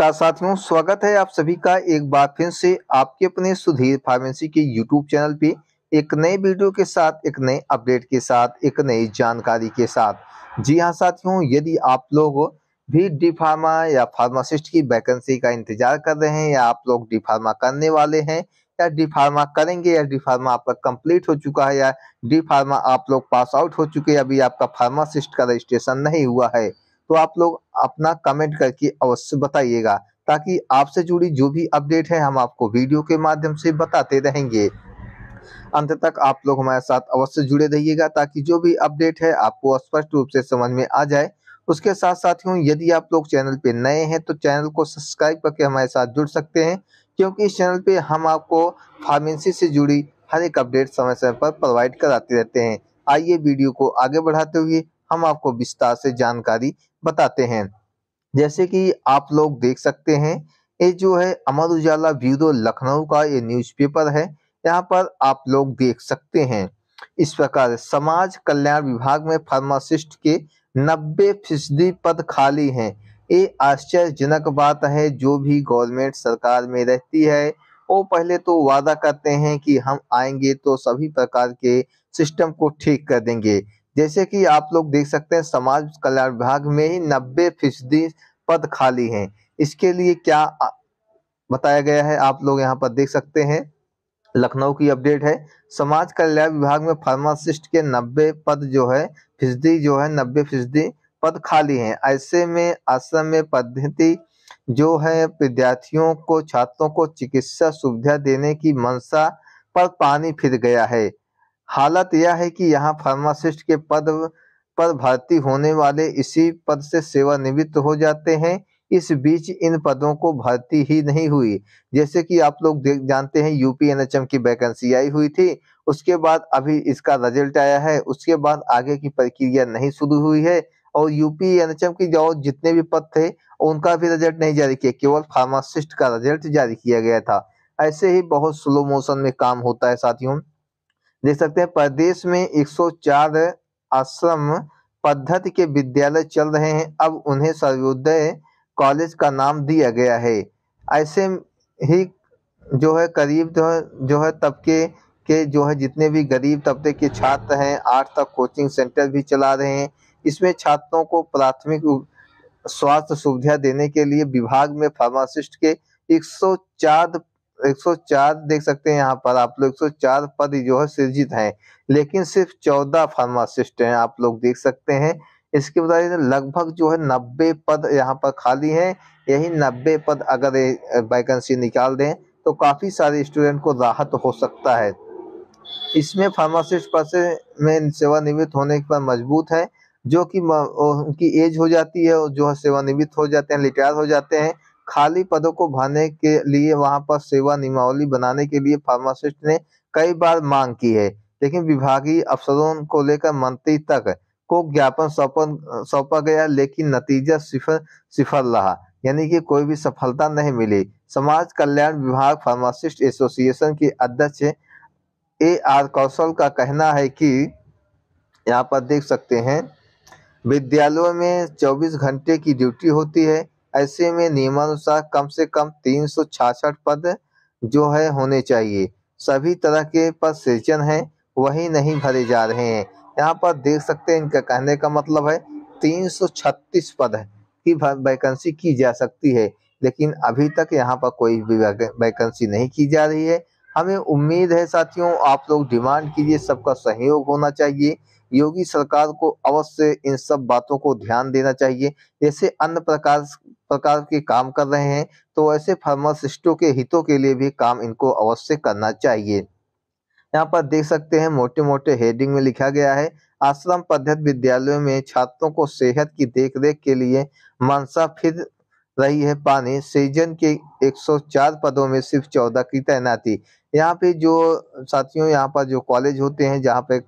नमस्कार साथियों स्वागत है आप सभी का एक बार फिर से आपके अपने सुधीर फार्मेसी के यूट्यूब चैनल पे एक नए वीडियो के साथ एक नए अपडेट के साथ एक नई जानकारी के साथ जी हाँ साथियों यदि आप लोग भी डी फार्मा या फार्मासिस्ट की वैकेंसी का इंतजार कर रहे हैं या आप लोग डी फार्मा करने वाले हैं या डी फार्मा करेंगे या डी फार्मा आपका कंप्लीट हो चुका है या डी फार्मा आप लोग पास आउट हो चुके हैं अभी आपका फार्मासिस्ट का रजिस्ट्रेशन नहीं हुआ है तो आप लोग अपना कमेंट करके अवश्य बताइएगा ताकि आपसे जुड़ी जो भी अपडेट है हम आपको वीडियो के माध्यम से बताते रहेंगे अंत तक आप लोग हमारे साथ अवश्य जुड़े रहिएगा ताकि जो भी अपडेट है आपको स्पष्ट रूप से समझ में आ जाए उसके साथ ही यदि आप लोग चैनल पे नए हैं तो चैनल को सब्सक्राइब करके हमारे साथ जुड़ सकते हैं क्योंकि इस चैनल पे हम आपको फार्मेसी से जुड़ी हर एक अपडेट समय समय पर प्रोवाइड कराते रहते हैं आइए वीडियो को आगे बढ़ाते हुए हम आपको विस्तार से जानकारी बताते हैं जैसे कि आप लोग देख सकते हैं ये जो है अमर उजाला ब्यूरो लखनऊ का ये न्यूज़पेपर है यहाँ पर आप लोग देख सकते हैं इस प्रकार समाज कल्याण विभाग में फार्मासिस्ट के 90 फीसदी पद खाली हैं ये आश्चर्यजनक बात है जो भी गवर्नमेंट सरकार में रहती है वो पहले तो वादा करते हैं कि हम आएंगे तो सभी प्रकार के सिस्टम को ठीक कर देंगे जैसे कि आप लोग देख सकते हैं समाज कल्याण विभाग में ही नब्बे फीसदी पद खाली हैं इसके लिए क्या बताया गया है आप लोग यहाँ पर देख सकते हैं लखनऊ की अपडेट है समाज कल्याण विभाग में फार्मासिस्ट के नब्बे पद जो है फीसदी जो है नब्बे फीसदी पद खाली हैं ऐसे में असम में पद्धति जो है विद्यार्थियों को छात्रों को चिकित्सा सुविधा देने की मंशा पर पानी फिर गया है हालत यह है कि यहाँ फार्मासिस्ट के पद पर भर्ती होने वाले इसी पद से सेवानिवृत्त हो जाते हैं इस बीच इन पदों को भर्ती ही नहीं हुई जैसे कि आप लोग देख जानते हैं यूपी एनएचएम की वैकेंसी आई हुई थी उसके बाद अभी इसका रिजल्ट आया है उसके बाद आगे की प्रक्रिया नहीं शुरू हुई है और यूपी एनएचएम की जो जितने भी पद थे उनका भी रिजल्ट नहीं जारी किया केवल फार्मासिस्ट का रिजल्ट जारी किया गया था ऐसे ही बहुत स्लो मोशन में काम होता है साथियों देख सकते हैं प्रदेश में 104 आश्रम पद्धति के विद्यालय चल रहे हैं अब उन्हें सर्वोदय कॉलेज का नाम दिया गया है ऐसे ही जो है करीब जो है जो है तबके के जो है जितने भी गरीब तबके के छात्र हैं आठ तक कोचिंग सेंटर भी चला रहे हैं इसमें छात्रों को प्राथमिक स्वास्थ्य सुविधा देने के लिए विभाग में फार्मासिस्ट के 104 104 देख सकते हैं यहाँ पर आप लोग 104 पद जो है सृजित हैं लेकिन सिर्फ 14 फार्मासिस्ट हैं आप लोग देख सकते हैं इसके बताइए लगभग जो है नब्बे पद यहाँ पर खाली हैं यही नब्बे पद अगर वैकेंसी निकाल दें तो काफ़ी सारे स्टूडेंट को राहत हो सकता है इसमें फार्मासिस्ट पद से में सेवानिवृत्त होने पर मजबूत है जो कि उनकी एज हो जाती है और जो है सेवानिवृत्त हो जाते हैं रिटायर हो जाते हैं खाली पदों को भरने के लिए वहां पर सेवा नियमावली बनाने के लिए फार्मासिस्ट ने कई बार मांग की है लेकिन विभागीय अफसरों को लेकर मंत्री तक को ज्ञापन सौंपा सौंपा गया लेकिन नतीजा सिफर सिफर रहा यानी कि कोई भी सफलता नहीं मिली समाज कल्याण विभाग फार्मासिस्ट एसोसिएशन के अध्यक्ष ए आर कौशल का कहना है कि यहाँ पर देख सकते हैं विद्यालयों में 24 घंटे की ड्यूटी होती है ऐसे में नियमानुसार कम से कम तीन सौ पद जो है होने चाहिए सभी तरह के पद सृजन है वही नहीं भरे जा रहे हैं यहाँ पर देख सकते हैं इनका कहने का मतलब है 336 पद की वैकेंसी की जा सकती है लेकिन अभी तक यहाँ पर कोई भी वैकेंसी नहीं की जा रही है हमें उम्मीद है साथियों आप लोग डिमांड कीजिए सबका सहयोग होना चाहिए योगी सरकार को अवश्य इन सब बातों को ध्यान देना चाहिए जैसे अन्य प्रकार प्रकार के काम कर रहे हैं तो ऐसे फार्मासिस्टों के हितों के लिए भी काम इनको अवश्य करना चाहिए यहाँ पर देख सकते हैं मोटे मोटे हेडिंग में लिखा गया है आश्रम पद्धत विद्यालयों में छात्रों को सेहत की देखरेख के लिए मनसा फिर रही है पानी सीजन के 104 पदों में सिर्फ 14 की तैनाती यहाँ पे जो साथियों यहाँ पर जो कॉलेज होते हैं जहाँ पे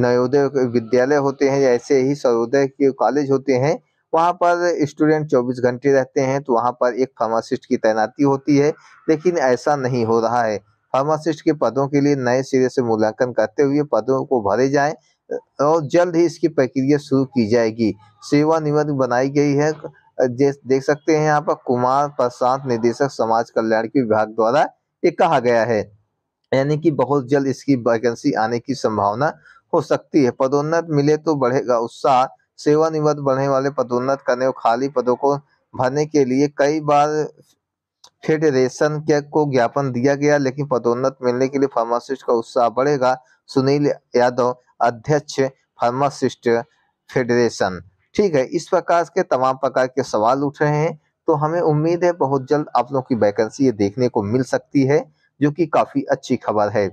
नवोदय विद्यालय होते हैं या ऐसे ही सर्वोदय के कॉलेज होते हैं वहाँ पर स्टूडेंट 24 घंटे रहते हैं तो वहाँ पर एक फार्मासिस्ट की तैनाती होती है लेकिन ऐसा नहीं हो रहा है फार्मासिस्ट के पदों के लिए नए सिरे से मूल्यांकन करते हुए पदों को भरे जाएं और जल्द ही इसकी प्रक्रिया शुरू की जाएगी सेवा सेवानिवृत्त बनाई गई है देख सकते हैं यहाँ पर कुमार प्रशांत निदेशक समाज कल्याण के विभाग द्वारा ये कहा गया है यानी कि बहुत जल्द इसकी वैकेंसी आने की संभावना हो सकती है पदोन्नत मिले तो बढ़ेगा उत्साह सेवानिवृत्त बढ़ने वाले पदोन्नत करने और खाली पदों को भरने के लिए कई बार फेडरेशन के को ज्ञापन दिया गया लेकिन पदोन्नत मिलने के लिए फार्मासिस्ट का उत्साह बढ़ेगा सुनील यादव अध्यक्ष फार्मासिस्ट फेडरेशन ठीक है इस प्रकार के तमाम प्रकार के सवाल उठ रहे हैं तो हमें उम्मीद है बहुत जल्द आप लोगों की वैकेंसी ये देखने को मिल सकती है जो कि काफ़ी अच्छी खबर है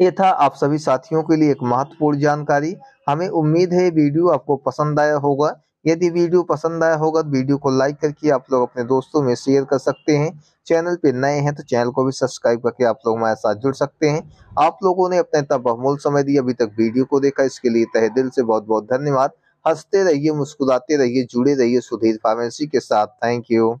ये था आप सभी साथियों के लिए एक महत्वपूर्ण जानकारी हमें उम्मीद है वीडियो आपको पसंद आया होगा यदि वीडियो पसंद आया होगा तो वीडियो को लाइक करके आप लोग अपने दोस्तों में शेयर कर सकते हैं चैनल पे नए हैं तो चैनल को भी सब्सक्राइब करके आप लोग हमारे साथ जुड़ सकते हैं आप लोगों ने अपने तब बहमूल समय दिया अभी तक वीडियो को देखा इसके लिए तहे दिल से बहुत बहुत धन्यवाद हंसते रहिए मुस्कुराते रहिए जुड़े रहिए सुधीर फार्मेसी के साथ थैंक यू